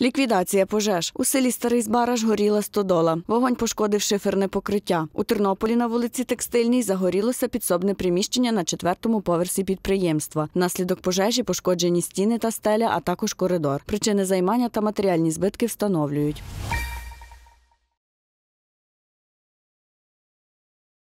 Ліквідація пожеж у селі Старий Збараж горіла стодола. Вогонь пошкодив шиферне покриття. У Тернополі на вулиці Текстильній загорілося підсобне приміщення на четвертому поверсі підприємства. Наслідок пожежі пошкоджені стіни та стеля, а також коридор. Причини займання та матеріальні збитки встановлюють.